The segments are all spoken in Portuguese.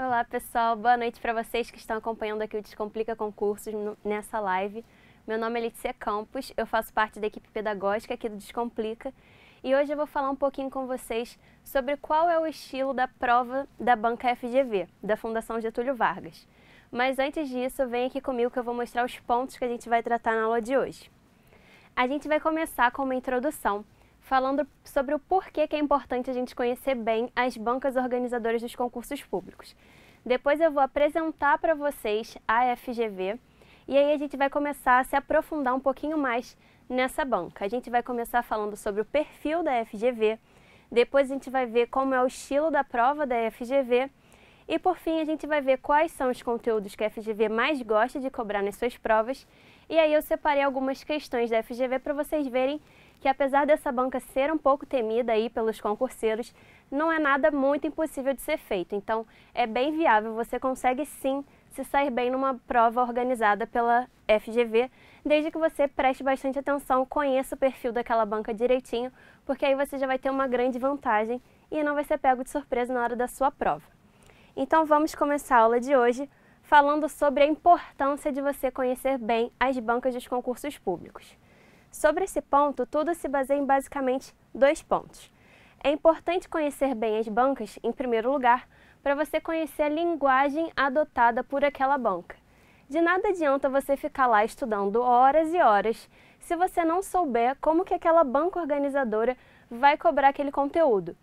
Olá, pessoal. Boa noite para vocês que estão acompanhando aqui o Descomplica Concursos nessa live. Meu nome é Letícia Campos, eu faço parte da equipe pedagógica aqui do Descomplica e hoje eu vou falar um pouquinho com vocês sobre qual é o estilo da prova da banca FGV, da Fundação Getúlio Vargas. Mas antes disso, vem aqui comigo que eu vou mostrar os pontos que a gente vai tratar na aula de hoje. A gente vai começar com uma introdução falando sobre o porquê que é importante a gente conhecer bem as bancas organizadoras dos concursos públicos. Depois eu vou apresentar para vocês a FGV e aí a gente vai começar a se aprofundar um pouquinho mais nessa banca. A gente vai começar falando sobre o perfil da FGV, depois a gente vai ver como é o estilo da prova da FGV e por fim a gente vai ver quais são os conteúdos que a FGV mais gosta de cobrar nas suas provas. E aí eu separei algumas questões da FGV para vocês verem que apesar dessa banca ser um pouco temida aí pelos concurseiros, não é nada muito impossível de ser feito. Então, é bem viável, você consegue sim se sair bem numa prova organizada pela FGV, desde que você preste bastante atenção, conheça o perfil daquela banca direitinho, porque aí você já vai ter uma grande vantagem e não vai ser pego de surpresa na hora da sua prova. Então, vamos começar a aula de hoje falando sobre a importância de você conhecer bem as bancas dos concursos públicos. Sobre esse ponto, tudo se baseia em basicamente dois pontos. É importante conhecer bem as bancas, em primeiro lugar, para você conhecer a linguagem adotada por aquela banca. De nada adianta você ficar lá estudando horas e horas se você não souber como que aquela banca organizadora vai cobrar aquele conteúdo.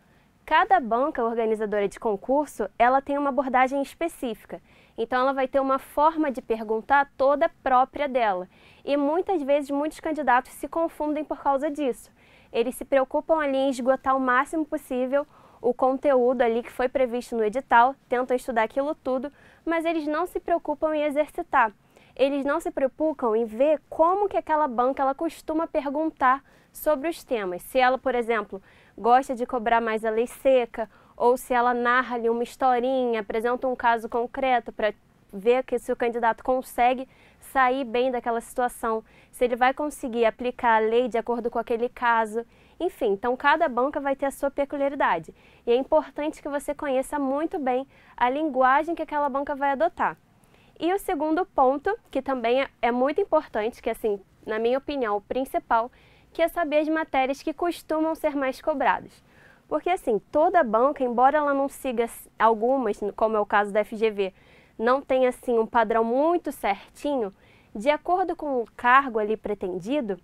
Cada banca organizadora de concurso, ela tem uma abordagem específica. Então ela vai ter uma forma de perguntar toda própria dela. E muitas vezes muitos candidatos se confundem por causa disso. Eles se preocupam ali em esgotar o máximo possível o conteúdo ali que foi previsto no edital, tentam estudar aquilo tudo, mas eles não se preocupam em exercitar. Eles não se preocupam em ver como que aquela banca ela costuma perguntar sobre os temas. Se ela, por exemplo, gosta de cobrar mais a lei seca, ou se ela narra ali uma historinha, apresenta um caso concreto para ver que se o candidato consegue sair bem daquela situação, se ele vai conseguir aplicar a lei de acordo com aquele caso. Enfim, então cada banca vai ter a sua peculiaridade e é importante que você conheça muito bem a linguagem que aquela banca vai adotar. E o segundo ponto, que também é, é muito importante, que assim, na minha opinião, o principal, é saber as matérias que costumam ser mais cobradas. Porque assim, toda banca, embora ela não siga algumas, como é o caso da FGV, não tem assim um padrão muito certinho, de acordo com o cargo ali pretendido,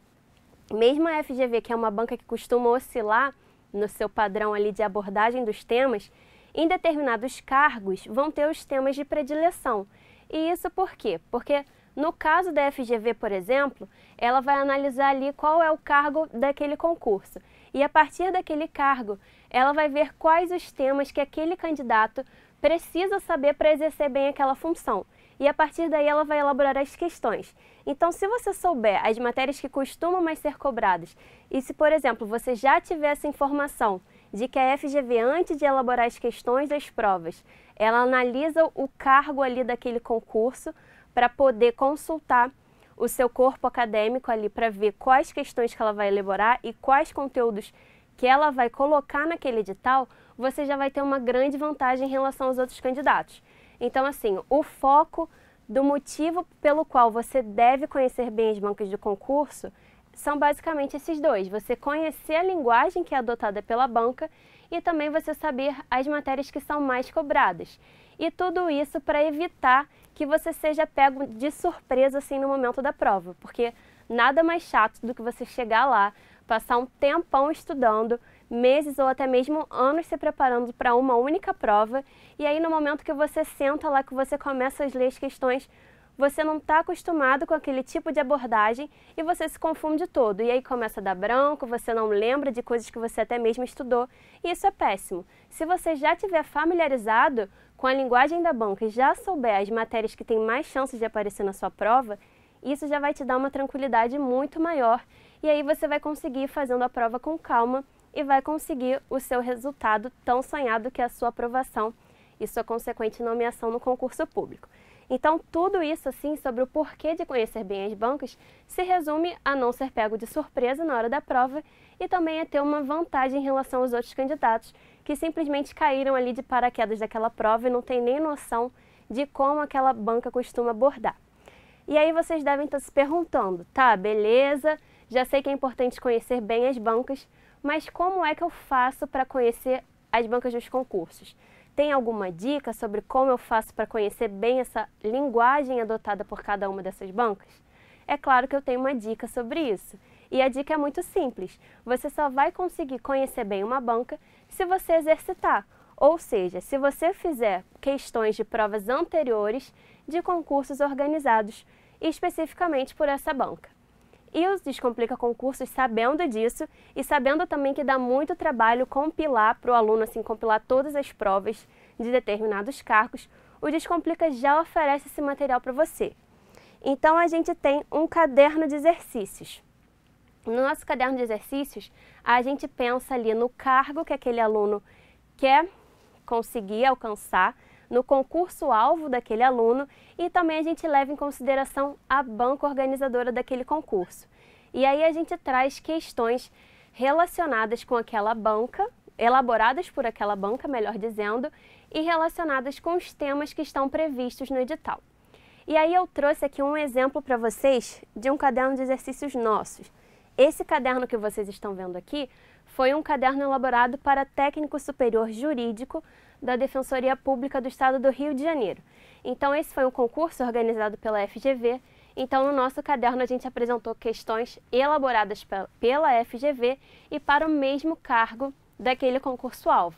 mesmo a FGV, que é uma banca que costuma oscilar no seu padrão ali de abordagem dos temas, em determinados cargos vão ter os temas de predileção. E isso por quê? Porque no caso da FGV, por exemplo, ela vai analisar ali qual é o cargo daquele concurso. E a partir daquele cargo, ela vai ver quais os temas que aquele candidato precisa saber para exercer bem aquela função. E a partir daí ela vai elaborar as questões. Então, se você souber as matérias que costumam mais ser cobradas, e se, por exemplo, você já tiver essa informação de que a FGV, antes de elaborar as questões das provas, ela analisa o cargo ali daquele concurso para poder consultar o seu corpo acadêmico ali para ver quais questões que ela vai elaborar e quais conteúdos que ela vai colocar naquele edital, você já vai ter uma grande vantagem em relação aos outros candidatos. Então, assim, o foco do motivo pelo qual você deve conhecer bem as bancas de concurso são basicamente esses dois: você conhecer a linguagem que é adotada pela banca e também você saber as matérias que são mais cobradas. E tudo isso para evitar que você seja pego de surpresa assim no momento da prova, porque nada mais chato do que você chegar lá, passar um tempão estudando, meses ou até mesmo anos se preparando para uma única prova, e aí no momento que você senta lá, que você começa a ler as questões, você não está acostumado com aquele tipo de abordagem e você se confunde todo. E aí começa a dar branco, você não lembra de coisas que você até mesmo estudou, e isso é péssimo. Se você já tiver familiarizado, com a linguagem da banca e já souber as matérias que têm mais chances de aparecer na sua prova, isso já vai te dar uma tranquilidade muito maior e aí você vai conseguir fazendo a prova com calma e vai conseguir o seu resultado tão sonhado que é a sua aprovação e sua consequente nomeação no concurso público. Então, tudo isso assim sobre o porquê de conhecer bem as bancas se resume a não ser pego de surpresa na hora da prova e também a ter uma vantagem em relação aos outros candidatos que simplesmente caíram ali de paraquedas daquela prova e não tem nem noção de como aquela banca costuma abordar. E aí vocês devem estar se perguntando, tá, beleza, já sei que é importante conhecer bem as bancas, mas como é que eu faço para conhecer as bancas dos concursos? Tem alguma dica sobre como eu faço para conhecer bem essa linguagem adotada por cada uma dessas bancas? É claro que eu tenho uma dica sobre isso. E a dica é muito simples. Você só vai conseguir conhecer bem uma banca se você exercitar. Ou seja, se você fizer questões de provas anteriores de concursos organizados, especificamente por essa banca. E os Descomplica Concursos, sabendo disso e sabendo também que dá muito trabalho compilar para o aluno, assim, compilar todas as provas de determinados cargos, o Descomplica já oferece esse material para você. Então, a gente tem um caderno de exercícios. No nosso caderno de exercícios, a gente pensa ali no cargo que aquele aluno quer conseguir alcançar, no concurso-alvo daquele aluno e também a gente leva em consideração a banca organizadora daquele concurso. E aí a gente traz questões relacionadas com aquela banca, elaboradas por aquela banca, melhor dizendo, e relacionadas com os temas que estão previstos no edital. E aí eu trouxe aqui um exemplo para vocês de um caderno de exercícios nossos. Esse caderno que vocês estão vendo aqui foi um caderno elaborado para técnico superior jurídico da Defensoria Pública do Estado do Rio de Janeiro. Então, esse foi um concurso organizado pela FGV. Então, no nosso caderno, a gente apresentou questões elaboradas pela FGV e para o mesmo cargo daquele concurso-alvo.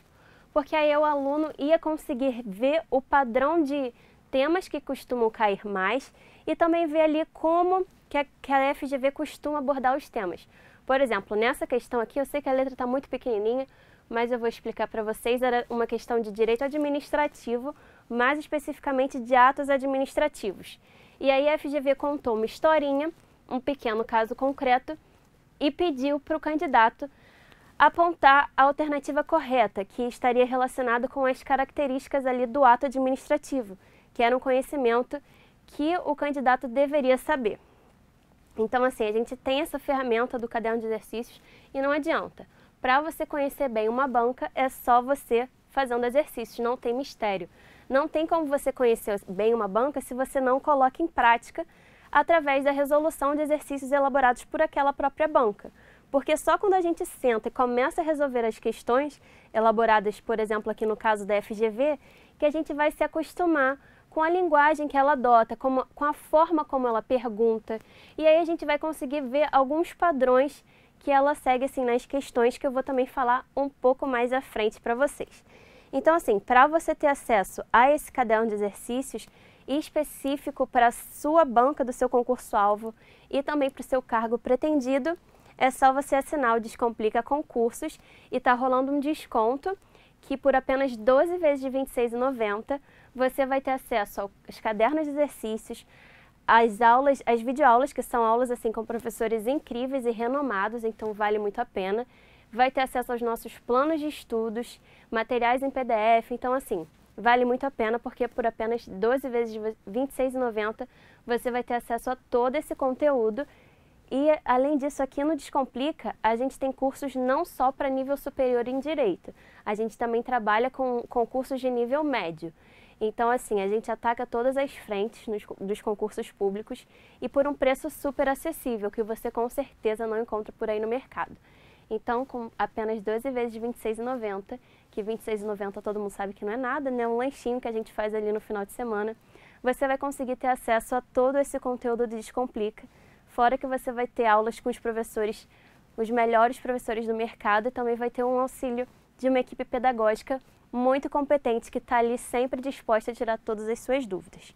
Porque aí o aluno ia conseguir ver o padrão de temas que costumam cair mais e também ver ali como que a, que a FGV costuma abordar os temas. Por exemplo, nessa questão aqui, eu sei que a letra está muito pequenininha, mas eu vou explicar para vocês. Era uma questão de direito administrativo, mais especificamente de atos administrativos. E aí a FGV contou uma historinha, um pequeno caso concreto, e pediu para o candidato apontar a alternativa correta, que estaria relacionado com as características ali do ato administrativo, que era um conhecimento que o candidato deveria saber. Então, assim, a gente tem essa ferramenta do caderno de exercícios e não adianta. Para você conhecer bem uma banca, é só você fazendo exercícios, não tem mistério. Não tem como você conhecer bem uma banca se você não coloca em prática através da resolução de exercícios elaborados por aquela própria banca. Porque só quando a gente senta e começa a resolver as questões elaboradas, por exemplo, aqui no caso da FGV, que a gente vai se acostumar com a linguagem que ela adota, como, com a forma como ela pergunta. E aí a gente vai conseguir ver alguns padrões que ela segue assim nas questões que eu vou também falar um pouco mais à frente para vocês. Então assim, para você ter acesso a esse caderno de exercícios específico para a sua banca do seu concurso alvo e também para o seu cargo pretendido, é só você assinar o Descomplica Concursos e tá rolando um desconto que por apenas 12 vezes de R$ 26,90 você vai ter acesso aos cadernos de exercícios, às aulas, às videoaulas, que são aulas assim com professores incríveis e renomados, então vale muito a pena. Vai ter acesso aos nossos planos de estudos, materiais em PDF, então assim, vale muito a pena porque por apenas 12 vezes R$ 26,90 você vai ter acesso a todo esse conteúdo e, além disso, aqui no Descomplica, a gente tem cursos não só para nível superior em direito, a gente também trabalha com cursos de nível médio. Então, assim, a gente ataca todas as frentes nos, dos concursos públicos e por um preço super acessível, que você com certeza não encontra por aí no mercado. Então, com apenas 12 vezes R$ 26,90, que R$ 26,90 todo mundo sabe que não é nada, né? Um lanchinho que a gente faz ali no final de semana, você vai conseguir ter acesso a todo esse conteúdo do Descomplica, fora que você vai ter aulas com os professores, os melhores professores do mercado, e também vai ter um auxílio de uma equipe pedagógica muito competente que está ali sempre disposta a tirar todas as suas dúvidas.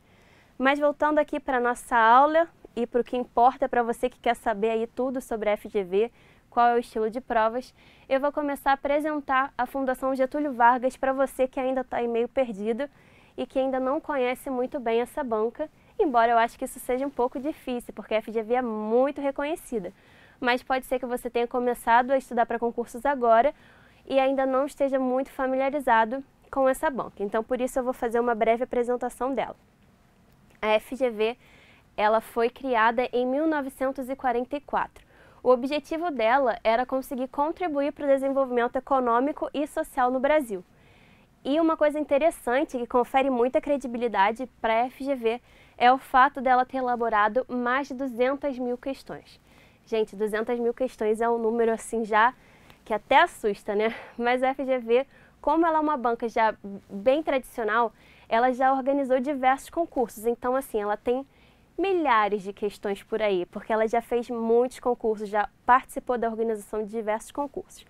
Mas voltando aqui para a nossa aula e para o que importa para você que quer saber aí tudo sobre a FGV, qual é o estilo de provas, eu vou começar a apresentar a Fundação Getúlio Vargas para você que ainda está aí meio perdido e que ainda não conhece muito bem essa banca, embora eu acho que isso seja um pouco difícil, porque a FGV é muito reconhecida. Mas pode ser que você tenha começado a estudar para concursos agora e ainda não esteja muito familiarizado com essa banca. Então, por isso eu vou fazer uma breve apresentação dela. A FGV, ela foi criada em 1944. O objetivo dela era conseguir contribuir para o desenvolvimento econômico e social no Brasil. E uma coisa interessante que confere muita credibilidade para a FGV é o fato dela ter elaborado mais de 200 mil questões. Gente, 200 mil questões é um número assim já que até assusta, né? Mas a FGV, como ela é uma banca já bem tradicional, ela já organizou diversos concursos. Então, assim, ela tem milhares de questões por aí, porque ela já fez muitos concursos, já participou da organização de diversos concursos.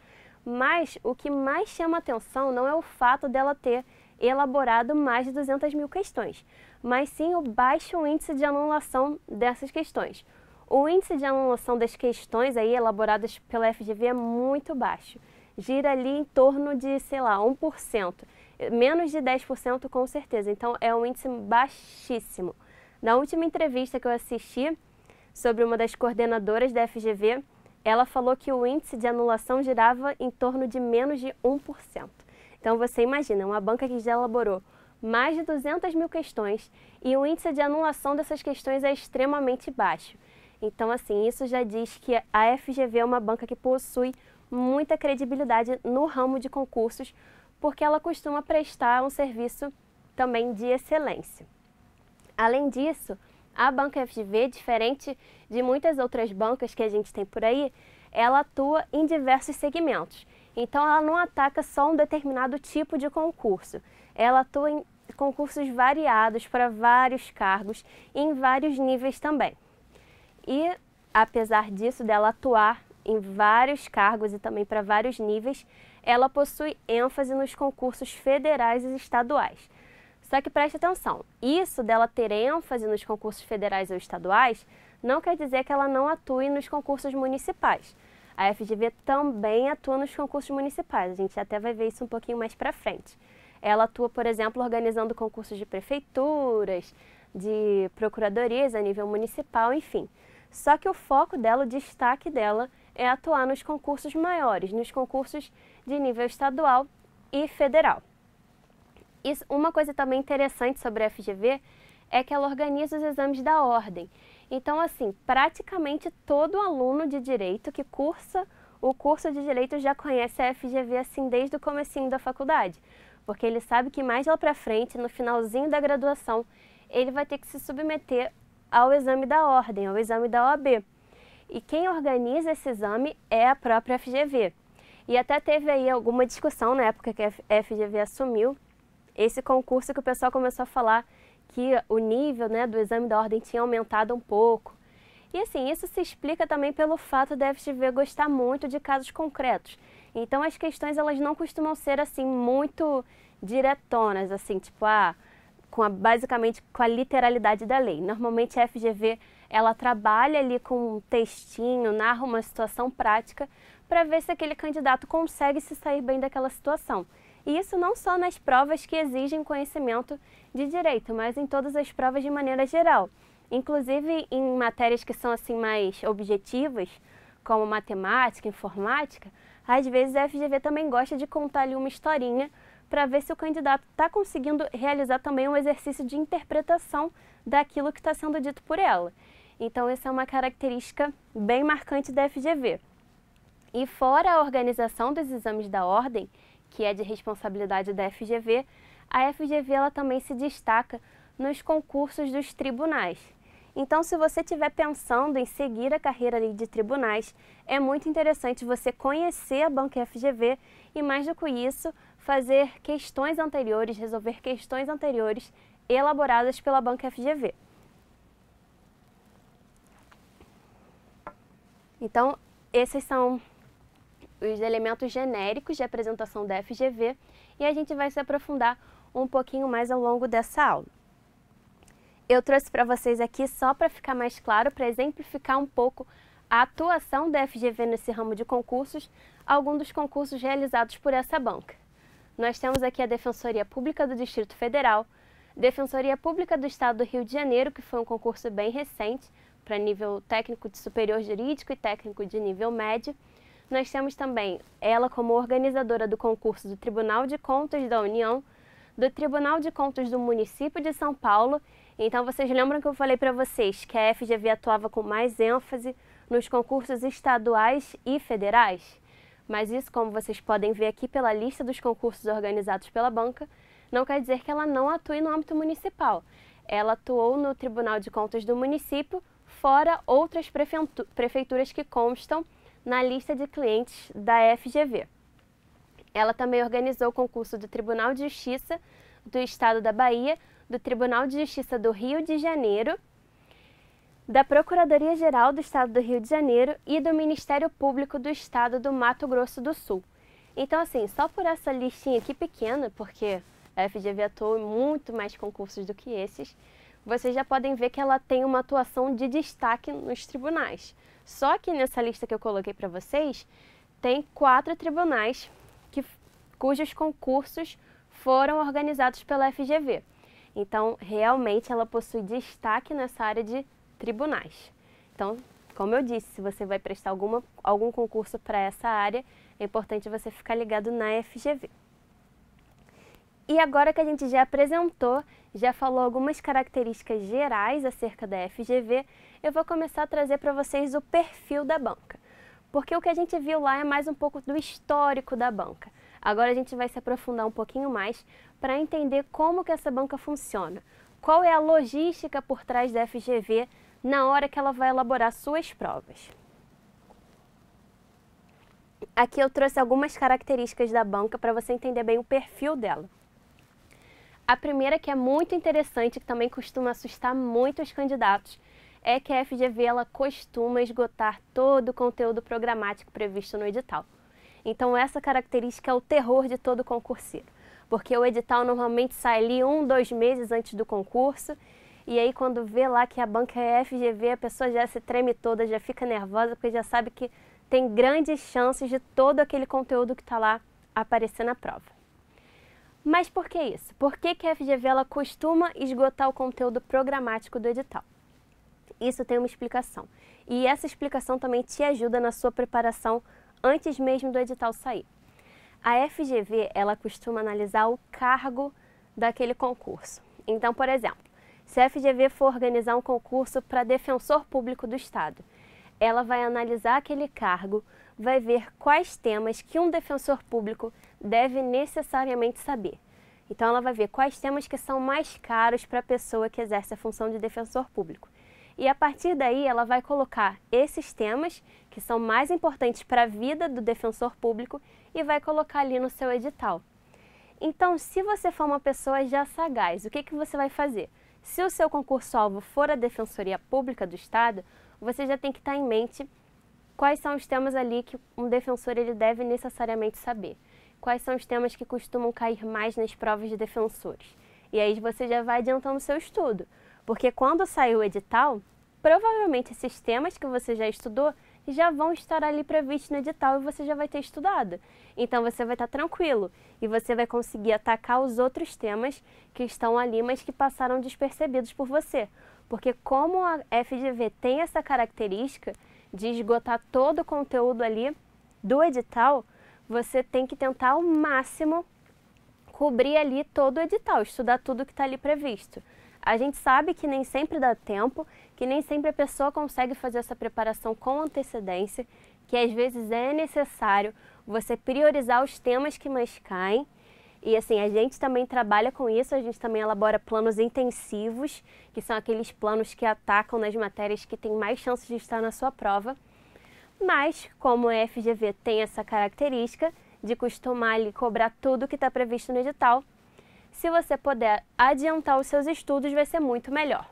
Mas o que mais chama atenção não é o fato dela ter elaborado mais de 200 mil questões, mas sim o baixo índice de anulação dessas questões. O índice de anulação das questões aí elaboradas pela FGV é muito baixo, gira ali em torno de, sei lá, 1%, menos de 10% com certeza, então é um índice baixíssimo. Na última entrevista que eu assisti sobre uma das coordenadoras da FGV, ela falou que o índice de anulação girava em torno de menos de 1%. Então você imagina, uma banca que já elaborou mais de 200 mil questões e o índice de anulação dessas questões é extremamente baixo. Então, assim, isso já diz que a FGV é uma banca que possui muita credibilidade no ramo de concursos, porque ela costuma prestar um serviço também de excelência. Além disso, a banca FGV, diferente de muitas outras bancas que a gente tem por aí, ela atua em diversos segmentos. Então, ela não ataca só um determinado tipo de concurso. Ela atua em concursos variados para vários cargos, em vários níveis também. E, apesar disso, dela atuar em vários cargos e também para vários níveis, ela possui ênfase nos concursos federais e estaduais. Só que preste atenção, isso dela ter ênfase nos concursos federais ou estaduais não quer dizer que ela não atue nos concursos municipais. A FGV também atua nos concursos municipais, a gente até vai ver isso um pouquinho mais para frente. Ela atua, por exemplo, organizando concursos de prefeituras, de procuradorias a nível municipal, enfim. Só que o foco dela, o destaque dela, é atuar nos concursos maiores, nos concursos de nível estadual e federal. Isso, uma coisa também interessante sobre a FGV é que ela organiza os exames da ordem. Então, assim, praticamente todo aluno de direito que cursa o curso de direito já conhece a FGV assim desde o comecinho da faculdade, porque ele sabe que mais lá para frente, no finalzinho da graduação, ele vai ter que se submeter ao exame da ordem, ao exame da OAB. E quem organiza esse exame é a própria FGV. E até teve aí alguma discussão na época que a FGV assumiu esse concurso que o pessoal começou a falar que o nível né, do exame da ordem tinha aumentado um pouco. E assim, isso se explica também pelo fato da FGV gostar muito de casos concretos. Então as questões elas não costumam ser assim muito diretonas, assim, tipo, ah, com a, basicamente com a literalidade da lei. Normalmente a FGV ela trabalha ali com um textinho, narra uma situação prática para ver se aquele candidato consegue se sair bem daquela situação. E isso não só nas provas que exigem conhecimento de direito, mas em todas as provas de maneira geral. Inclusive em matérias que são assim mais objetivas, como matemática, informática, às vezes a FGV também gosta de contar ali uma historinha para ver se o candidato está conseguindo realizar também um exercício de interpretação daquilo que está sendo dito por ela. Então, essa é uma característica bem marcante da FGV. E fora a organização dos exames da ordem, que é de responsabilidade da FGV, a FGV ela também se destaca nos concursos dos tribunais. Então, se você estiver pensando em seguir a carreira de tribunais, é muito interessante você conhecer a Banca FGV e, mais do que isso, fazer questões anteriores, resolver questões anteriores elaboradas pela banca FGV. Então, esses são os elementos genéricos de apresentação da FGV e a gente vai se aprofundar um pouquinho mais ao longo dessa aula. Eu trouxe para vocês aqui só para ficar mais claro, para exemplificar um pouco a atuação da FGV nesse ramo de concursos, alguns dos concursos realizados por essa banca nós temos aqui a Defensoria Pública do Distrito Federal, Defensoria Pública do Estado do Rio de Janeiro, que foi um concurso bem recente para nível técnico de superior jurídico e técnico de nível médio. Nós temos também ela como organizadora do concurso do Tribunal de Contas da União, do Tribunal de Contas do município de São Paulo. Então vocês lembram que eu falei para vocês que a FGV atuava com mais ênfase nos concursos estaduais e federais? Mas isso, como vocês podem ver aqui pela lista dos concursos organizados pela banca, não quer dizer que ela não atue no âmbito municipal. Ela atuou no Tribunal de Contas do município, fora outras prefeituras que constam na lista de clientes da FGV. Ela também organizou o concurso do Tribunal de Justiça do Estado da Bahia, do Tribunal de Justiça do Rio de Janeiro da Procuradoria-Geral do Estado do Rio de Janeiro e do Ministério Público do Estado do Mato Grosso do Sul. Então, assim, só por essa listinha aqui pequena, porque a FGV atua em muito mais concursos do que esses, vocês já podem ver que ela tem uma atuação de destaque nos tribunais. Só que nessa lista que eu coloquei para vocês, tem quatro tribunais que, cujos concursos foram organizados pela FGV. Então, realmente, ela possui destaque nessa área de tribunais. Então, como eu disse, se você vai prestar alguma, algum concurso para essa área, é importante você ficar ligado na FGV. E agora que a gente já apresentou, já falou algumas características gerais acerca da FGV, eu vou começar a trazer para vocês o perfil da banca. Porque o que a gente viu lá é mais um pouco do histórico da banca. Agora a gente vai se aprofundar um pouquinho mais para entender como que essa banca funciona, qual é a logística por trás da FGV na hora que ela vai elaborar suas provas. Aqui eu trouxe algumas características da banca para você entender bem o perfil dela. A primeira que é muito interessante, que também costuma assustar muito os candidatos, é que a FGV ela costuma esgotar todo o conteúdo programático previsto no edital. Então essa característica é o terror de todo concurseiro, porque o edital normalmente sai ali um, dois meses antes do concurso e aí quando vê lá que a banca é FGV, a pessoa já se treme toda, já fica nervosa, porque já sabe que tem grandes chances de todo aquele conteúdo que está lá aparecer na prova. Mas por que isso? Por que, que a FGV ela costuma esgotar o conteúdo programático do edital? Isso tem uma explicação. E essa explicação também te ajuda na sua preparação antes mesmo do edital sair. A FGV ela costuma analisar o cargo daquele concurso. Então, por exemplo, se a FGV for organizar um concurso para defensor público do Estado, ela vai analisar aquele cargo, vai ver quais temas que um defensor público deve necessariamente saber. Então, ela vai ver quais temas que são mais caros para a pessoa que exerce a função de defensor público. E a partir daí, ela vai colocar esses temas que são mais importantes para a vida do defensor público e vai colocar ali no seu edital. Então, se você for uma pessoa já sagaz, o que, que você vai fazer? Se o seu concurso-alvo for a Defensoria Pública do Estado, você já tem que estar em mente quais são os temas ali que um defensor ele deve necessariamente saber. Quais são os temas que costumam cair mais nas provas de defensores. E aí você já vai adiantando o seu estudo, porque quando sair o edital, provavelmente esses temas que você já estudou já vão estar ali previstos no edital e você já vai ter estudado. Então você vai estar tranquilo e você vai conseguir atacar os outros temas que estão ali, mas que passaram despercebidos por você. Porque como a FGV tem essa característica de esgotar todo o conteúdo ali do edital, você tem que tentar ao máximo cobrir ali todo o edital, estudar tudo que está ali previsto. A gente sabe que nem sempre dá tempo, que nem sempre a pessoa consegue fazer essa preparação com antecedência, que às vezes é necessário você priorizar os temas que mais caem. E assim, a gente também trabalha com isso, a gente também elabora planos intensivos, que são aqueles planos que atacam nas matérias que têm mais chances de estar na sua prova. Mas, como a FGV tem essa característica de costumar ali, cobrar tudo que está previsto no edital, se você puder adiantar os seus estudos, vai ser muito melhor.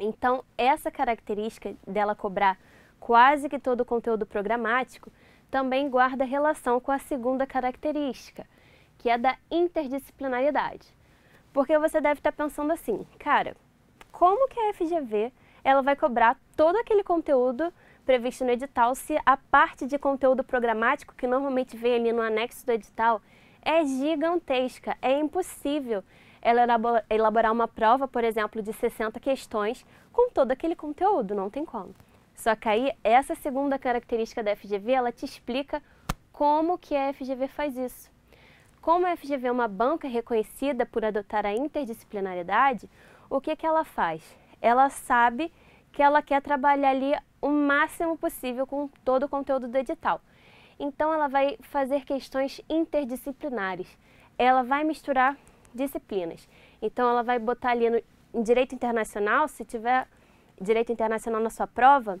Então, essa característica dela cobrar quase que todo o conteúdo programático também guarda relação com a segunda característica, que é da interdisciplinaridade. Porque você deve estar pensando assim, cara, como que a FGV ela vai cobrar todo aquele conteúdo previsto no edital se a parte de conteúdo programático que normalmente vem ali no anexo do edital é gigantesca, é impossível ela elaborar uma prova, por exemplo, de 60 questões com todo aquele conteúdo, não tem como. Só que aí essa segunda característica da FGV, ela te explica como que a FGV faz isso. Como a FGV é uma banca reconhecida por adotar a interdisciplinaridade, o que, que ela faz? Ela sabe que ela quer trabalhar ali o máximo possível com todo o conteúdo do edital. Então ela vai fazer questões interdisciplinares. Ela vai misturar disciplinas. Então ela vai botar ali no, em direito internacional, se tiver direito internacional na sua prova,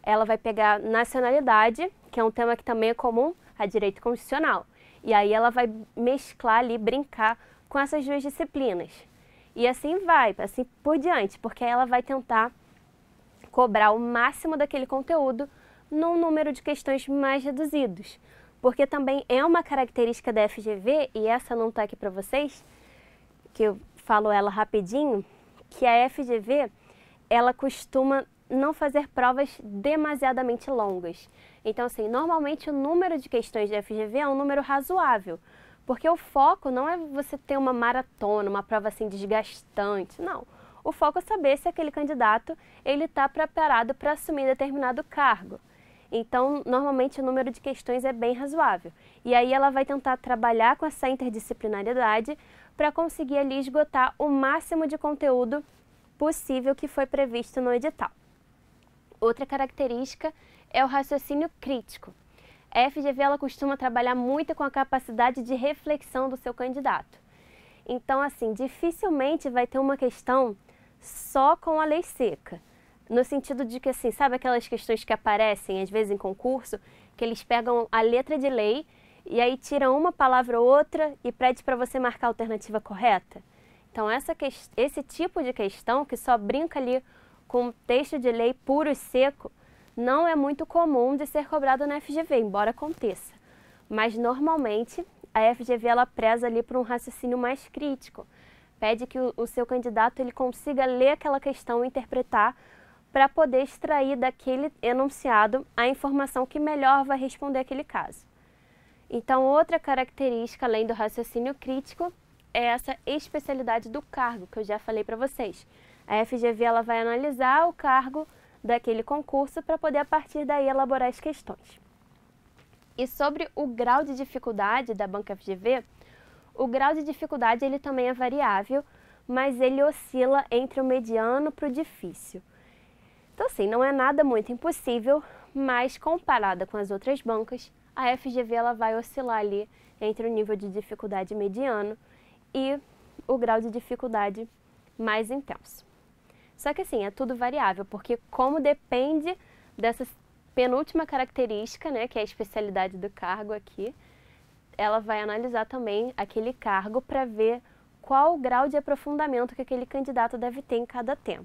ela vai pegar nacionalidade, que é um tema que também é comum a direito constitucional. E aí ela vai mesclar ali, brincar com essas duas disciplinas. E assim vai, assim por diante, porque ela vai tentar cobrar o máximo daquele conteúdo num número de questões mais reduzidos, porque também é uma característica da FGV, e essa não está aqui para vocês, que eu falo ela rapidinho, que a FGV ela costuma não fazer provas demasiadamente longas. Então, assim, normalmente o número de questões da FGV é um número razoável, porque o foco não é você ter uma maratona, uma prova assim desgastante, não. O foco é saber se aquele candidato ele está preparado para assumir determinado cargo. Então, normalmente o número de questões é bem razoável. E aí ela vai tentar trabalhar com essa interdisciplinariedade para conseguir ali esgotar o máximo de conteúdo possível que foi previsto no edital. Outra característica é o raciocínio crítico. A FGV ela costuma trabalhar muito com a capacidade de reflexão do seu candidato. Então, assim, dificilmente vai ter uma questão só com a lei seca no sentido de que, assim, sabe aquelas questões que aparecem, às vezes, em concurso, que eles pegam a letra de lei e aí tiram uma palavra ou outra e pede para você marcar a alternativa correta? Então, essa que... esse tipo de questão, que só brinca ali com texto de lei puro e seco, não é muito comum de ser cobrado na FGV, embora aconteça. Mas, normalmente, a FGV ela preza ali por um raciocínio mais crítico. Pede que o, seu candidato ele consiga ler aquela questão e interpretar para poder extrair daquele enunciado a informação que melhor vai responder aquele caso. Então, outra característica, além do raciocínio crítico, é essa especialidade do cargo que eu já falei para vocês. A FGV ela vai analisar o cargo daquele concurso para poder, a partir daí, elaborar as questões. E sobre o grau de dificuldade da banca FGV, o grau de dificuldade ele também é variável, mas ele oscila entre o mediano para o difícil. Então, assim, não é nada muito impossível, mas comparada com as outras bancas, a FGV ela vai oscilar ali entre o nível de dificuldade mediano e o grau de dificuldade mais intenso. Só que assim, é tudo variável, porque como depende dessa penúltima característica, né, que é a especialidade do cargo aqui, ela vai analisar também aquele cargo para ver qual o grau de aprofundamento que aquele candidato deve ter em cada tema.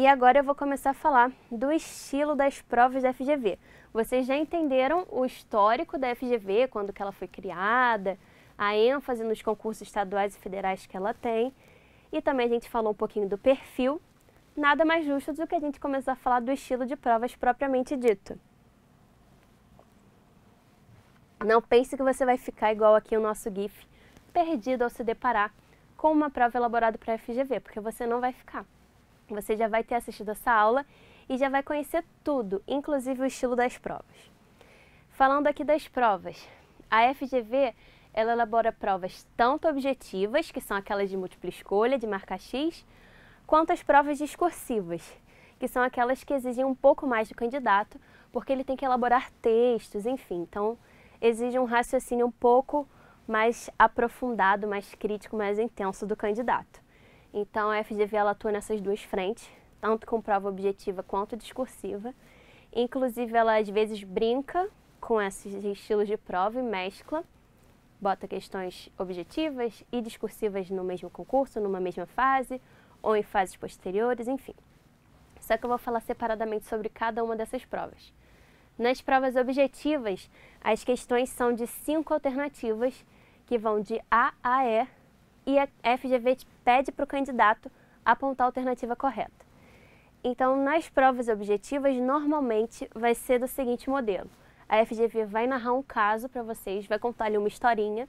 E agora eu vou começar a falar do estilo das provas da FGV. Vocês já entenderam o histórico da FGV, quando que ela foi criada, a ênfase nos concursos estaduais e federais que ela tem, e também a gente falou um pouquinho do perfil. Nada mais justo do que a gente começar a falar do estilo de provas propriamente dito. Não pense que você vai ficar igual aqui o nosso GIF, perdido ao se deparar com uma prova elaborada para a FGV, porque você não vai ficar. Você já vai ter assistido essa aula e já vai conhecer tudo, inclusive o estilo das provas. Falando aqui das provas, a FGV ela elabora provas tanto objetivas, que são aquelas de múltipla escolha, de marcar X, quanto as provas discursivas, que são aquelas que exigem um pouco mais do candidato, porque ele tem que elaborar textos, enfim. Então, exige um raciocínio um pouco mais aprofundado, mais crítico, mais intenso do candidato. Então a FGV ela atua nessas duas frentes, tanto com prova objetiva quanto discursiva. Inclusive ela às vezes brinca com esses estilos de prova e mescla, bota questões objetivas e discursivas no mesmo concurso, numa mesma fase ou em fases posteriores, enfim. Só que eu vou falar separadamente sobre cada uma dessas provas. Nas provas objetivas, as questões são de cinco alternativas que vão de A a E e a FGV pede para o candidato apontar a alternativa correta. Então, nas provas objetivas, normalmente vai ser do seguinte modelo: a FGV vai narrar um caso para vocês, vai contar ali uma historinha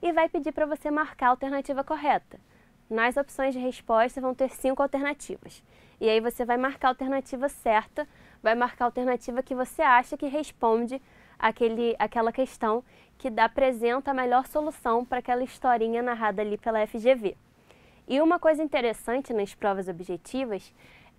e vai pedir para você marcar a alternativa correta. Nas opções de resposta vão ter cinco alternativas. E aí você vai marcar a alternativa certa, vai marcar a alternativa que você acha que responde aquele, aquela questão que apresenta a melhor solução para aquela historinha narrada ali pela FGV. E uma coisa interessante nas provas objetivas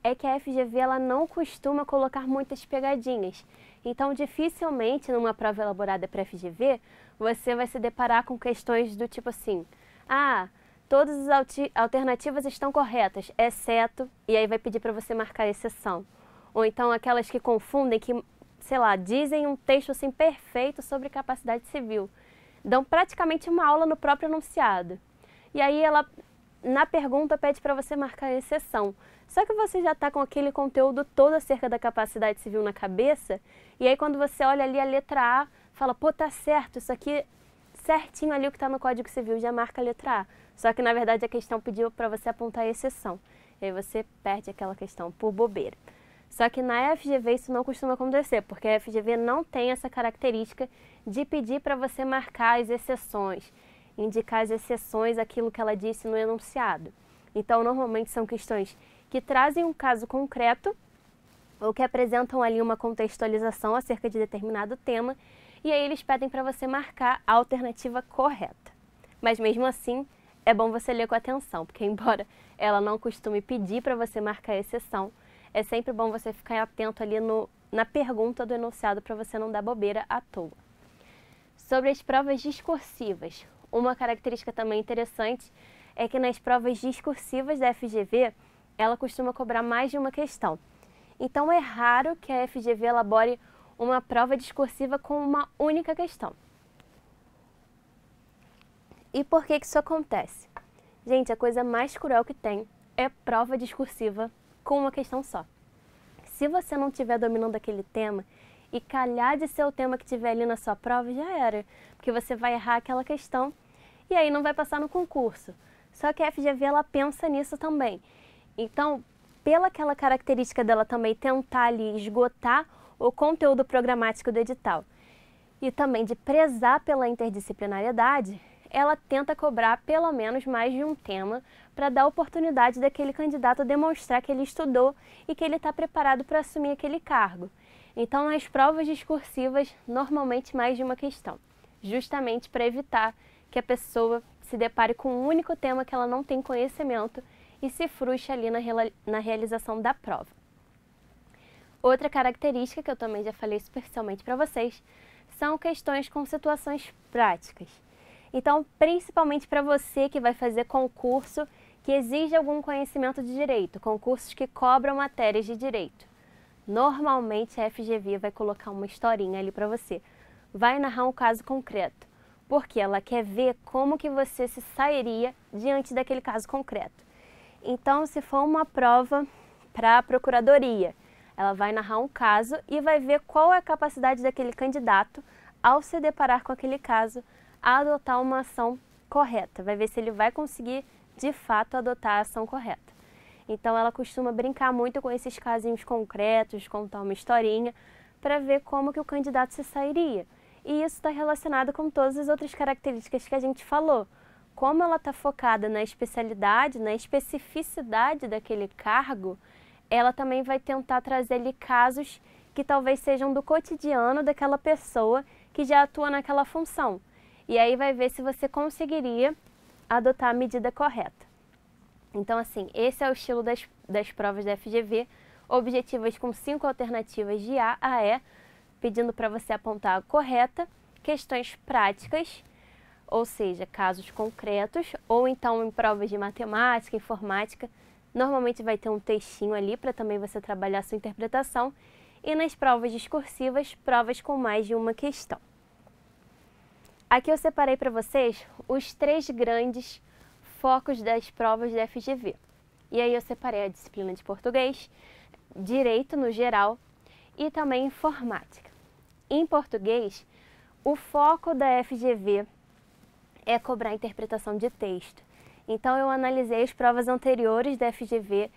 é que a FGV ela não costuma colocar muitas pegadinhas. Então, dificilmente numa prova elaborada para FGV, você vai se deparar com questões do tipo assim: "Ah, todas as alternativas estão corretas, exceto", e aí vai pedir para você marcar exceção. Ou então aquelas que confundem que sei lá, dizem um texto assim perfeito sobre capacidade civil. Dão praticamente uma aula no próprio enunciado. E aí ela, na pergunta, pede para você marcar exceção. Só que você já está com aquele conteúdo todo acerca da capacidade civil na cabeça, e aí quando você olha ali a letra A, fala, pô, tá certo, isso aqui certinho ali o que está no Código Civil, já marca a letra A. Só que na verdade a questão pediu para você apontar a exceção. E aí você perde aquela questão por bobeira. Só que na FGV isso não costuma acontecer, porque a FGV não tem essa característica de pedir para você marcar as exceções, indicar as exceções aquilo que ela disse no enunciado. Então, normalmente são questões que trazem um caso concreto ou que apresentam ali uma contextualização acerca de determinado tema, e aí eles pedem para você marcar a alternativa correta. Mas mesmo assim, é bom você ler com atenção, porque embora ela não costume pedir para você marcar a exceção, é sempre bom você ficar atento ali no, na pergunta do enunciado para você não dar bobeira à toa. Sobre as provas discursivas, uma característica também interessante é que nas provas discursivas da FGV, ela costuma cobrar mais de uma questão. Então é raro que a FGV elabore uma prova discursiva com uma única questão. E por que, que isso acontece? Gente, a coisa mais cruel que tem é prova discursiva com uma questão só. Se você não estiver dominando aquele tema e calhar de ser o tema que tiver ali na sua prova, já era, porque você vai errar aquela questão e aí não vai passar no concurso. Só que a FGV ela pensa nisso também. Então, pela aquela característica dela também tentar ali esgotar o conteúdo programático do edital e também de prezar pela interdisciplinariedade, ela tenta cobrar pelo menos mais de um tema para dar oportunidade daquele candidato demonstrar que ele estudou e que ele está preparado para assumir aquele cargo. Então, nas provas discursivas, normalmente mais de uma questão, justamente para evitar que a pessoa se depare com um único tema que ela não tem conhecimento e se frustre ali na, na realização da prova. Outra característica que eu também já falei superficialmente para vocês são questões com situações práticas. Então, principalmente para você que vai fazer concurso que exige algum conhecimento de direito, concursos que cobram matérias de direito. Normalmente a FGV vai colocar uma historinha ali para você, vai narrar um caso concreto, porque ela quer ver como que você se sairia diante daquele caso concreto. Então, se for uma prova para a procuradoria, ela vai narrar um caso e vai ver qual é a capacidade daquele candidato ao se deparar com aquele caso adotar uma ação correta, vai ver se ele vai conseguir de fato adotar a ação correta. Então ela costuma brincar muito com esses casinhos concretos, contar uma historinha para ver como que o candidato se sairia. E isso está relacionado com todas as outras características que a gente falou. Como ela está focada na especialidade, na especificidade daquele cargo, ela também vai tentar trazer ali casos que talvez sejam do cotidiano daquela pessoa que já atua naquela função e aí vai ver se você conseguiria adotar a medida correta. Então, assim, esse é o estilo das, das provas da FGV, objetivas com cinco alternativas de A a E, pedindo para você apontar a correta, questões práticas, ou seja, casos concretos, ou então em provas de matemática, informática, normalmente vai ter um textinho ali para também você trabalhar sua interpretação, e nas provas discursivas, provas com mais de uma questão. Aqui eu separei para vocês os três grandes focos das provas da FGV. E aí eu separei a disciplina de português, direito no geral e também informática. Em português, o foco da FGV é cobrar interpretação de texto. Então eu analisei as provas anteriores da FGV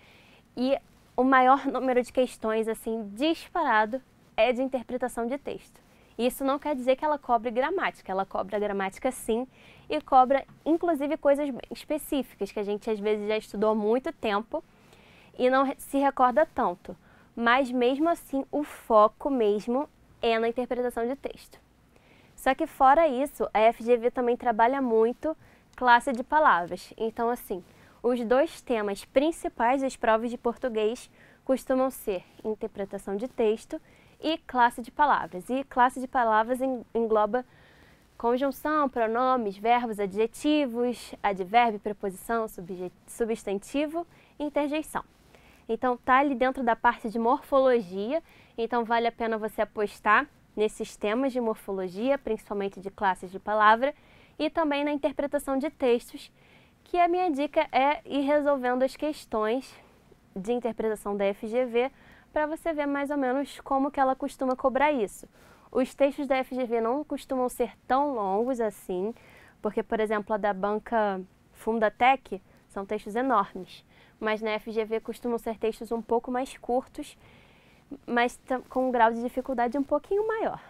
e o maior número de questões assim disparado é de interpretação de texto. Isso não quer dizer que ela cobre gramática, ela cobra gramática sim e cobra inclusive coisas específicas que a gente às vezes já estudou há muito tempo e não se recorda tanto. Mas mesmo assim, o foco mesmo é na interpretação de texto. Só que fora isso, a FGV também trabalha muito classe de palavras. Então assim, os dois temas principais das provas de português costumam ser interpretação de texto e classe de palavras. E classe de palavras engloba conjunção, pronomes, verbos, adjetivos, advérbio, preposição, substantivo interjeição. Então, está ali dentro da parte de morfologia, então vale a pena você apostar nesses temas de morfologia, principalmente de classes de palavra, e também na interpretação de textos, que a minha dica é ir resolvendo as questões de interpretação da FGV para você ver mais ou menos como que ela costuma cobrar isso. Os textos da FGV não costumam ser tão longos assim, porque, por exemplo, a da banca Fundatec são textos enormes, mas na FGV costumam ser textos um pouco mais curtos, mas com um grau de dificuldade um pouquinho maior.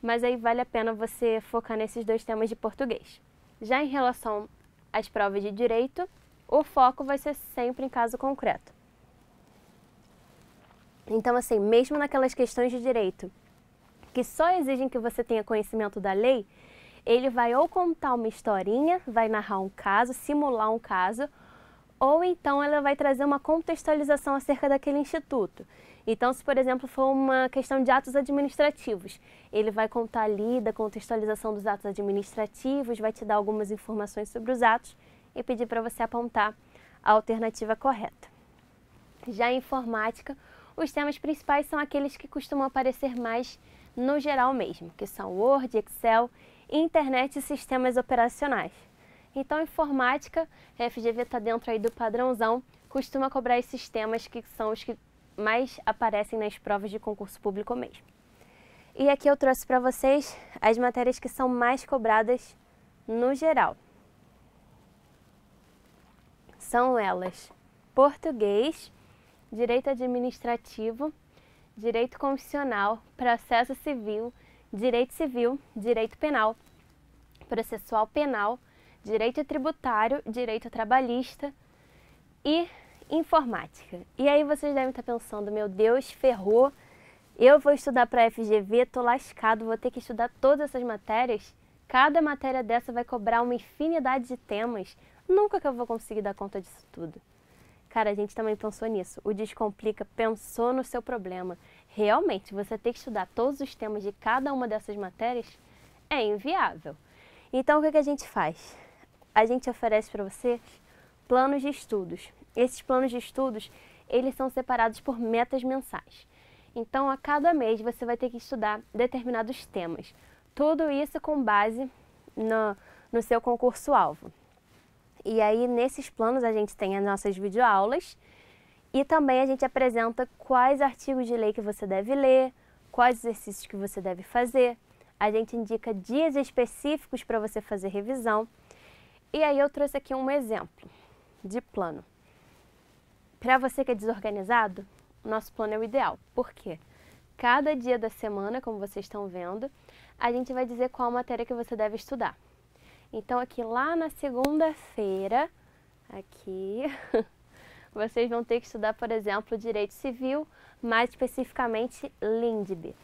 Mas aí vale a pena você focar nesses dois temas de português. Já em relação às provas de direito, o foco vai ser sempre em caso concreto. Então, assim, mesmo naquelas questões de direito que só exigem que você tenha conhecimento da lei, ele vai ou contar uma historinha, vai narrar um caso, simular um caso, ou então ela vai trazer uma contextualização acerca daquele instituto. Então, se por exemplo for uma questão de atos administrativos, ele vai contar ali da contextualização dos atos administrativos, vai te dar algumas informações sobre os atos e pedir para você apontar a alternativa correta. Já em informática, os temas principais são aqueles que costumam aparecer mais no geral mesmo, que são Word, Excel, internet e sistemas operacionais. Então, informática, a FGV está dentro aí do padrãozão, costuma cobrar esses temas que são os que mais aparecem nas provas de concurso público mesmo. E aqui eu trouxe para vocês as matérias que são mais cobradas no geral. São elas português, direito administrativo, direito constitucional, processo civil, direito civil, direito penal, processual penal, direito tributário, direito trabalhista e informática. E aí vocês devem estar pensando, meu Deus, ferrou, eu vou estudar para a FGV, estou lascado, vou ter que estudar todas essas matérias. Cada matéria dessa vai cobrar uma infinidade de temas. Nunca que eu vou conseguir dar conta disso tudo. Cara, a gente também pensou nisso. O Descomplica pensou no seu problema. Realmente, você ter que estudar todos os temas de cada uma dessas matérias é inviável. Então, o que, que a gente faz? A gente oferece para você planos de estudos. Esses planos de estudos, eles são separados por metas mensais. Então, a cada mês você vai ter que estudar determinados temas. Tudo isso com base no, no seu concurso-alvo. E aí, nesses planos, a gente tem as nossas videoaulas e também a gente apresenta quais artigos de lei que você deve ler, quais exercícios que você deve fazer. A gente indica dias específicos para você fazer revisão. E aí eu trouxe aqui um exemplo de plano. Para você que é desorganizado, o nosso plano é o ideal. Por quê? Cada dia da semana, como vocês estão vendo, a gente vai dizer qual matéria que você deve estudar. Então, aqui lá na segunda-feira, aqui, vocês vão ter que estudar, por exemplo, direito civil, mais especificamente Lindbe.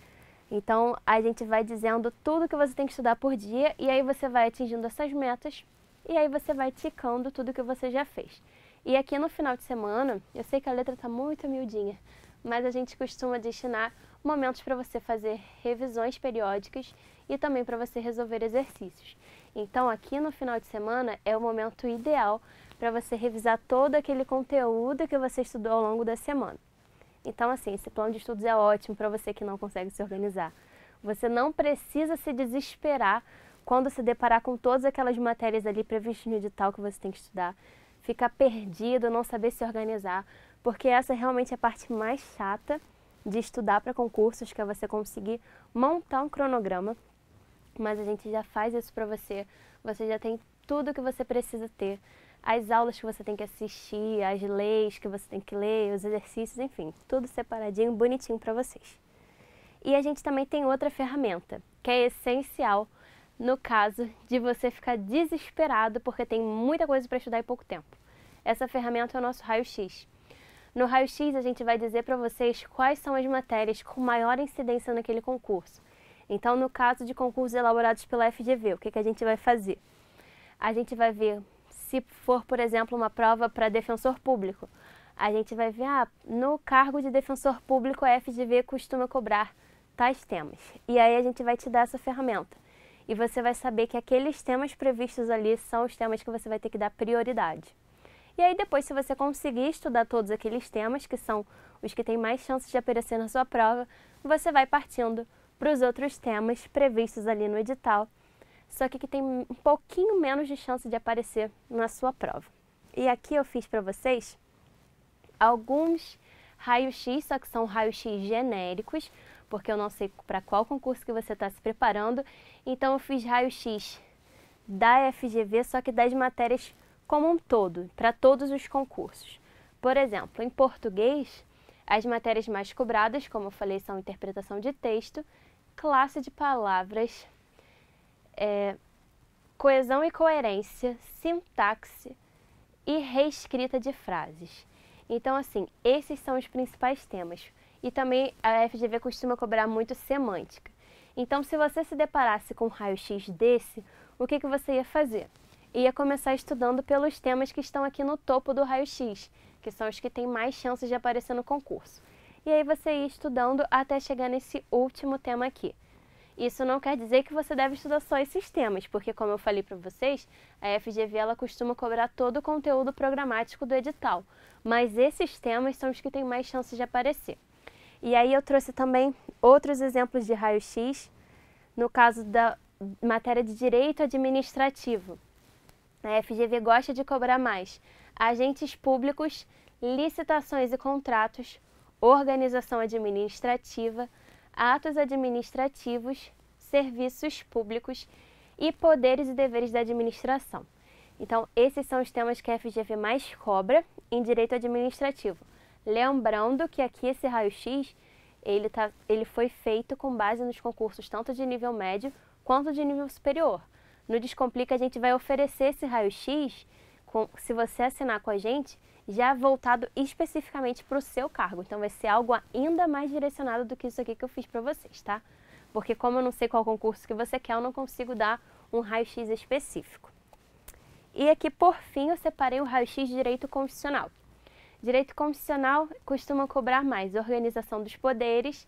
Então, a gente vai dizendo tudo que você tem que estudar por dia e aí você vai atingindo essas metas e aí você vai ticando tudo que você já fez. E aqui no final de semana, eu sei que a letra está muito miudinha, mas a gente costuma destinar momentos para você fazer revisões periódicas e também para você resolver exercícios. Então, aqui no final de semana é o momento ideal para você revisar todo aquele conteúdo que você estudou ao longo da semana. Então, assim, esse plano de estudos é ótimo para você que não consegue se organizar. Você não precisa se desesperar quando se deparar com todas aquelas matérias ali previstas no edital que você tem que estudar, ficar perdido, não saber se organizar, porque essa realmente é a parte mais chata de estudar para concursos, que é você conseguir montar um cronograma mas a gente já faz isso para você. Você já tem tudo o que você precisa ter. As aulas que você tem que assistir, as leis que você tem que ler, os exercícios, enfim, tudo separadinho, bonitinho para vocês. E a gente também tem outra ferramenta, que é essencial no caso de você ficar desesperado porque tem muita coisa para estudar em pouco tempo. Essa ferramenta é o nosso raio-x. No raio-x, a gente vai dizer para vocês quais são as matérias com maior incidência naquele concurso então, no caso de concursos elaborados pela FGV, o que, que a gente vai fazer? A gente vai ver, se for, por exemplo, uma prova para defensor público, a gente vai ver, ah, no cargo de defensor público a FGV costuma cobrar tais temas. E aí a gente vai te dar essa ferramenta. E você vai saber que aqueles temas previstos ali são os temas que você vai ter que dar prioridade. E aí depois, se você conseguir estudar todos aqueles temas, que são os que têm mais chances de aparecer na sua prova, você vai partindo para os outros temas previstos ali no edital, só que que tem um pouquinho menos de chance de aparecer na sua prova. E aqui eu fiz para vocês alguns raios-x, só que são raios-x genéricos, porque eu não sei para qual concurso que você está se preparando. Então eu fiz raio-x da FGV, só que das matérias como um todo, para todos os concursos. Por exemplo, em português, as matérias mais cobradas, como eu falei, são interpretação de texto, classe de palavras, é, coesão e coerência, sintaxe e reescrita de frases. Então, assim, esses são os principais temas. E também a FGV costuma cobrar muito semântica. Então, se você se deparasse com um raio-x desse, o que, que você ia fazer? Ia começar estudando pelos temas que estão aqui no topo do raio-x, que são os que têm mais chances de aparecer no concurso e aí você ir estudando até chegar nesse último tema aqui. Isso não quer dizer que você deve estudar só esses temas, porque como eu falei para vocês, a FGV ela costuma cobrar todo o conteúdo programático do edital, mas esses temas são os que têm mais chances de aparecer. E aí eu trouxe também outros exemplos de raio-x, no caso da matéria de direito administrativo. A FGV gosta de cobrar mais agentes públicos, licitações e contratos, organização administrativa, atos administrativos, serviços públicos e poderes e deveres da administração. Então, esses são os temas que a FGV mais cobra em direito administrativo. Lembrando que aqui esse raio-x ele, tá, ele foi feito com base nos concursos tanto de nível médio quanto de nível superior. No Descomplica, a gente vai oferecer esse raio-x, se você assinar com a gente, já voltado especificamente para o seu cargo. Então vai ser algo ainda mais direcionado do que isso aqui que eu fiz para vocês, tá? Porque como eu não sei qual concurso que você quer, eu não consigo dar um raio-x específico. E aqui, por fim, eu separei o raio-x de direito constitucional. Direito constitucional costuma cobrar mais organização dos poderes,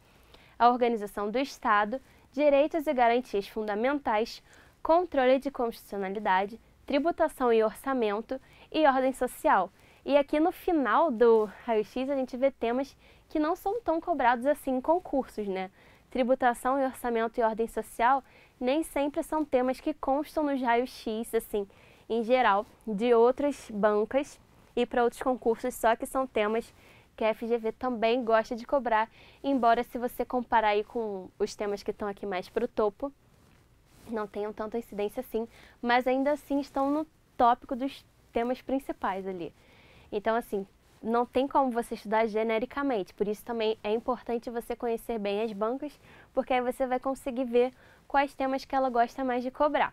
a organização do Estado, direitos e garantias fundamentais, controle de constitucionalidade, tributação e orçamento e ordem social. E aqui no final do raio-x a gente vê temas que não são tão cobrados assim em concursos, né? Tributação e orçamento e ordem social nem sempre são temas que constam nos raios-x, assim, em geral, de outras bancas e para outros concursos, só que são temas que a FGV também gosta de cobrar, embora se você comparar aí com os temas que estão aqui mais para o topo, não tenham tanta incidência assim, mas ainda assim estão no tópico dos temas principais ali. Então, assim, não tem como você estudar genericamente. Por isso também é importante você conhecer bem as bancas, porque aí você vai conseguir ver quais temas que ela gosta mais de cobrar.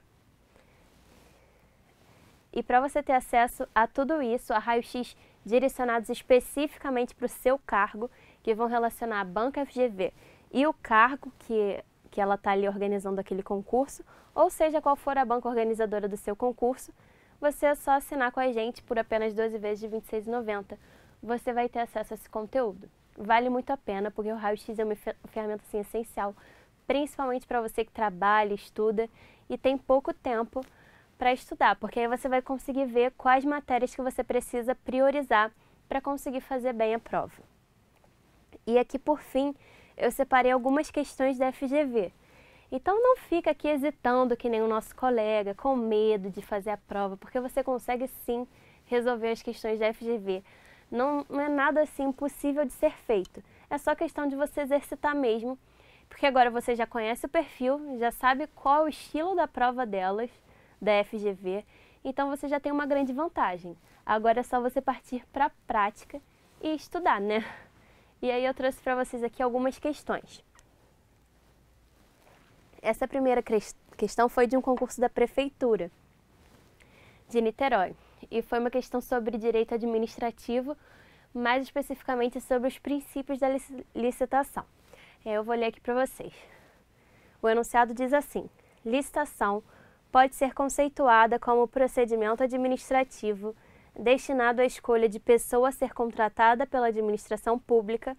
E para você ter acesso a tudo isso, a raio-x direcionados especificamente para o seu cargo, que vão relacionar a banca FGV e o cargo que, que ela está ali organizando aquele concurso, ou seja, qual for a banca organizadora do seu concurso, você é só assinar com a gente por apenas 12 vezes de R$ 26,90. Você vai ter acesso a esse conteúdo. Vale muito a pena, porque o raio-x é uma ferramenta assim, essencial, principalmente para você que trabalha, estuda e tem pouco tempo para estudar, porque aí você vai conseguir ver quais matérias que você precisa priorizar para conseguir fazer bem a prova. E aqui por fim, eu separei algumas questões da FGV então não fica aqui hesitando que nem o nosso colega, com medo de fazer a prova, porque você consegue sim resolver as questões da FGV. Não, não é nada assim impossível de ser feito. É só questão de você exercitar mesmo, porque agora você já conhece o perfil, já sabe qual é o estilo da prova delas, da FGV, então você já tem uma grande vantagem. Agora é só você partir para a prática e estudar, né? E aí eu trouxe para vocês aqui algumas questões. Essa primeira questão foi de um concurso da prefeitura de Niterói e foi uma questão sobre direito administrativo, mais especificamente sobre os princípios da licitação. É, eu vou ler aqui para vocês. O enunciado diz assim: licitação pode ser conceituada como procedimento administrativo destinado à escolha de pessoa a ser contratada pela administração pública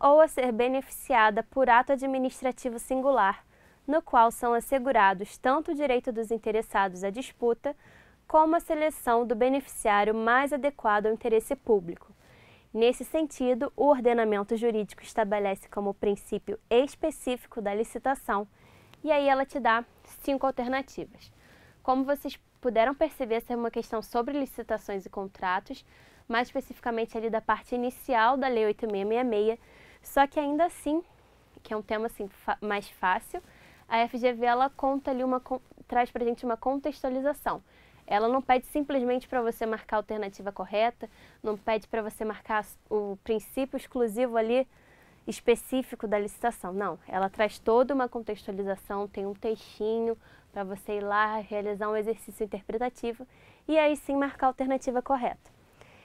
ou a ser beneficiada por ato administrativo singular no qual são assegurados tanto o direito dos interessados à disputa, como a seleção do beneficiário mais adequado ao interesse público. Nesse sentido, o ordenamento jurídico estabelece como princípio específico da licitação, e aí ela te dá cinco alternativas. Como vocês puderam perceber, essa é uma questão sobre licitações e contratos, mais especificamente ali da parte inicial da Lei 8666, só que ainda assim, que é um tema assim, mais fácil, a FGV ela conta ali uma traz para a gente uma contextualização. Ela não pede simplesmente para você marcar a alternativa correta, não pede para você marcar o princípio exclusivo ali específico da licitação. Não, ela traz toda uma contextualização, tem um textinho para você ir lá realizar um exercício interpretativo e aí sim marcar a alternativa correta.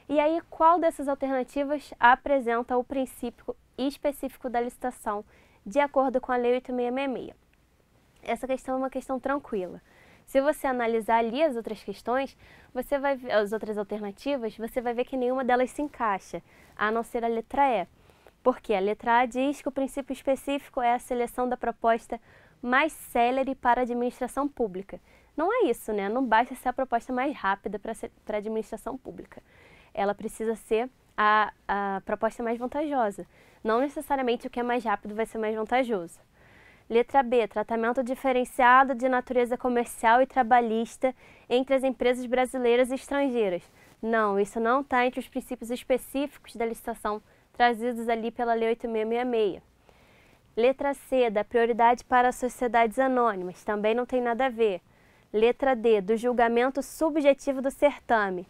E aí, qual dessas alternativas apresenta o princípio específico da licitação de acordo com a Lei 8666? essa questão é uma questão tranquila. Se você analisar ali as outras questões, você vai ver, as outras alternativas, você vai ver que nenhuma delas se encaixa, a não ser a letra E. Porque a letra A diz que o princípio específico é a seleção da proposta mais célere para a administração pública. Não é isso, né? Não basta ser a proposta mais rápida para a administração pública. Ela precisa ser a, a proposta mais vantajosa. Não necessariamente o que é mais rápido vai ser mais vantajoso. Letra B, tratamento diferenciado de natureza comercial e trabalhista entre as empresas brasileiras e estrangeiras. Não, isso não está entre os princípios específicos da licitação trazidos ali pela Lei 8666. Letra C, da prioridade para sociedades anônimas, também não tem nada a ver. Letra D, do julgamento subjetivo do certame,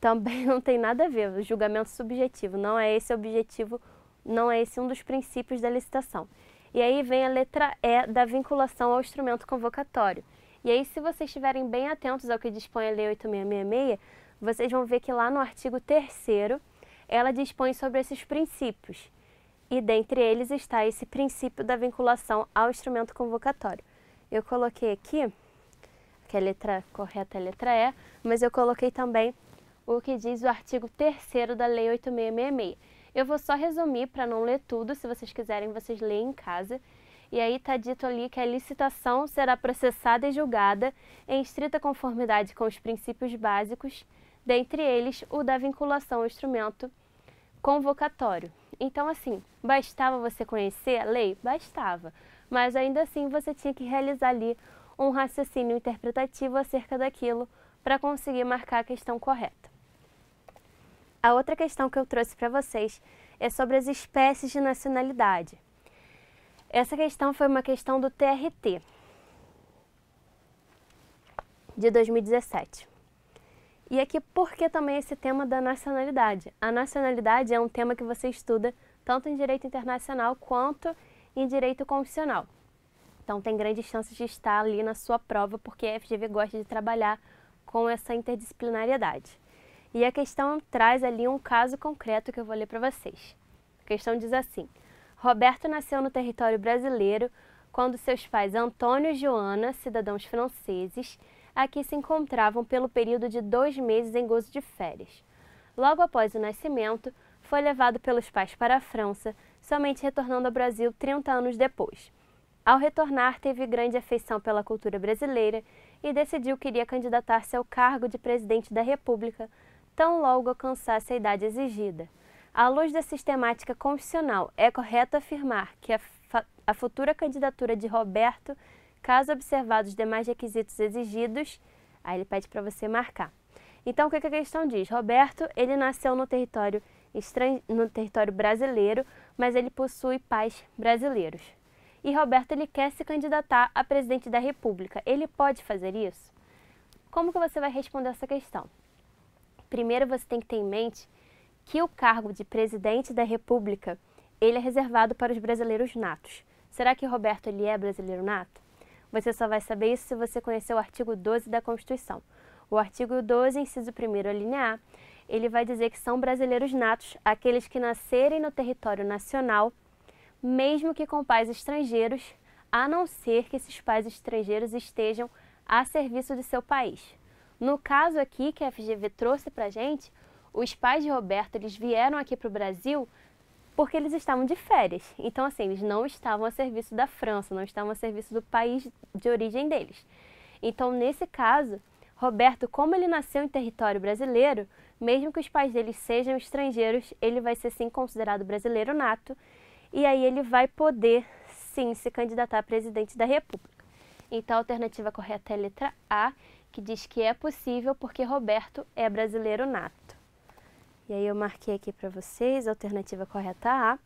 também não tem nada a ver, o julgamento subjetivo, não é esse objetivo, não é esse um dos princípios da licitação. E aí vem a letra E da vinculação ao instrumento convocatório. E aí, se vocês estiverem bem atentos ao que dispõe a Lei 8666, vocês vão ver que lá no artigo 3 ela dispõe sobre esses princípios. E dentre eles está esse princípio da vinculação ao instrumento convocatório. Eu coloquei aqui, que a letra correta é a letra E, mas eu coloquei também o que diz o artigo 3 da Lei 8666 eu vou só resumir para não ler tudo, se vocês quiserem, vocês leem em casa. E aí está dito ali que a licitação será processada e julgada em estrita conformidade com os princípios básicos, dentre eles o da vinculação ao instrumento convocatório. Então, assim, bastava você conhecer a lei? Bastava. Mas ainda assim você tinha que realizar ali um raciocínio interpretativo acerca daquilo para conseguir marcar a questão correta. A outra questão que eu trouxe para vocês é sobre as espécies de nacionalidade. Essa questão foi uma questão do TRT de 2017. E aqui porque também esse tema da nacionalidade. A nacionalidade é um tema que você estuda tanto em direito internacional quanto em direito constitucional. Então tem grandes chances de estar ali na sua prova porque a FGV gosta de trabalhar com essa interdisciplinariedade. E a questão traz ali um caso concreto que eu vou ler para vocês. A questão diz assim: Roberto nasceu no território brasileiro quando seus pais Antônio e Joana, cidadãos franceses, aqui se encontravam pelo período de dois meses em gozo de férias. Logo após o nascimento, foi levado pelos pais para a França, somente retornando ao Brasil 30 anos depois. Ao retornar, teve grande afeição pela cultura brasileira e decidiu que iria candidatar-se ao cargo de presidente da República tão logo alcançasse a idade exigida. À luz da sistemática constitucional, é correto afirmar que a, a futura candidatura de Roberto, caso observados os demais requisitos exigidos, aí ele pede para você marcar. Então, o que, que a questão diz? Roberto, ele nasceu no território, estran... no território brasileiro, mas ele possui pais brasileiros. E Roberto, ele quer se candidatar a presidente da República. Ele pode fazer isso? Como que você vai responder essa questão? primeiro você tem que ter em mente que o cargo de presidente da República ele é reservado para os brasileiros natos. Será que Roberto ele é brasileiro nato? Você só vai saber isso se você conhecer o artigo 12 da Constituição. O artigo 12, inciso 1 a, ele vai dizer que são brasileiros natos aqueles que nascerem no território nacional, mesmo que com pais estrangeiros, a não ser que esses pais estrangeiros estejam a serviço de seu país. No caso aqui que a FGV trouxe para gente, os pais de Roberto eles vieram aqui para o Brasil porque eles estavam de férias. Então, assim, eles não estavam a serviço da França, não estavam a serviço do país de origem deles. Então, nesse caso, Roberto, como ele nasceu em território brasileiro, mesmo que os pais dele sejam estrangeiros, ele vai ser sim considerado brasileiro nato e aí ele vai poder sim se candidatar a presidente da República. Então, a alternativa correta é a letra A que diz que é possível porque Roberto é brasileiro nato. E aí eu marquei aqui para vocês a alternativa correta A.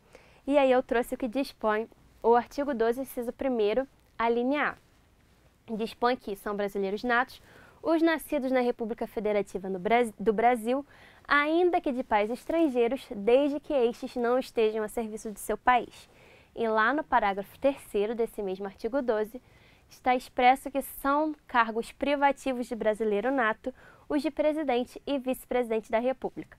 E aí eu trouxe o que dispõe o artigo 12, inciso 1, a linha A. Dispõe que são brasileiros natos os nascidos na República Federativa do Brasil, ainda que de pais estrangeiros, desde que estes não estejam a serviço de seu país. E lá no parágrafo 3 desse mesmo artigo 12, está expresso que são cargos privativos de brasileiro nato os de presidente e vice-presidente da República.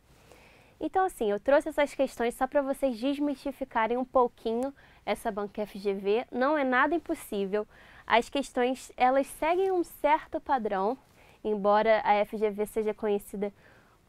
Então, assim, eu trouxe essas questões só para vocês desmistificarem um pouquinho essa banca FGV. Não é nada impossível. As questões, elas seguem um certo padrão, embora a FGV seja conhecida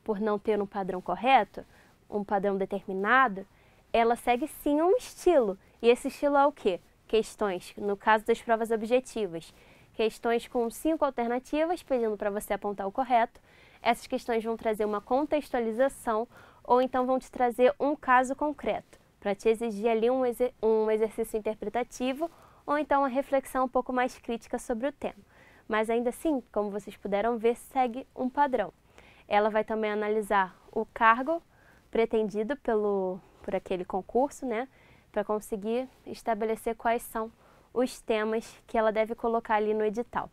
por não ter um padrão correto, um padrão determinado, ela segue sim um estilo. E esse estilo é o quê? questões, no caso das provas objetivas, questões com cinco alternativas, pedindo para você apontar o correto. Essas questões vão trazer uma contextualização ou então vão te trazer um caso concreto, para te exigir ali um, exer um exercício interpretativo ou então uma reflexão um pouco mais crítica sobre o tema. Mas ainda assim, como vocês puderam ver, segue um padrão. Ela vai também analisar o cargo pretendido pelo, por aquele concurso, né? para conseguir estabelecer quais são os temas que ela deve colocar ali no edital.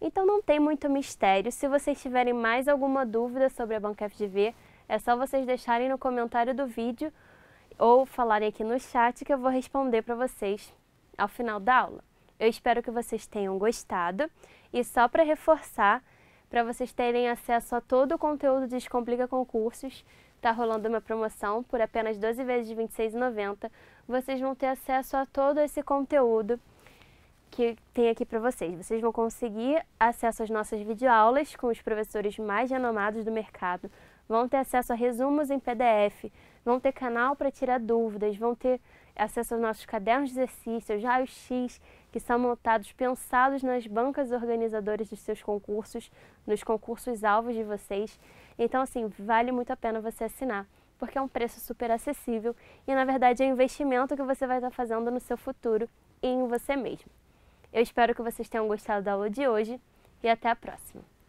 Então não tem muito mistério. Se vocês tiverem mais alguma dúvida sobre a Banca FGV, é só vocês deixarem no comentário do vídeo ou falarem aqui no chat que eu vou responder para vocês ao final da aula. Eu espero que vocês tenham gostado e só para reforçar, para vocês terem acesso a todo o conteúdo de Descomplica Concursos, Está rolando uma promoção por apenas 12 vezes de R$ 26,90. Vocês vão ter acesso a todo esse conteúdo que tem aqui para vocês. Vocês vão conseguir acesso às nossas videoaulas com os professores mais renomados do mercado, vão ter acesso a resumos em PDF, vão ter canal para tirar dúvidas, vão ter acesso aos nossos cadernos de exercícios, raios-x, que são montados, pensados nas bancas organizadoras dos seus concursos, nos concursos alvos de vocês. Então, assim, vale muito a pena você assinar, porque é um preço super acessível e, na verdade, é um investimento que você vai estar fazendo no seu futuro e em você mesmo. Eu espero que vocês tenham gostado da aula de hoje e até a próxima!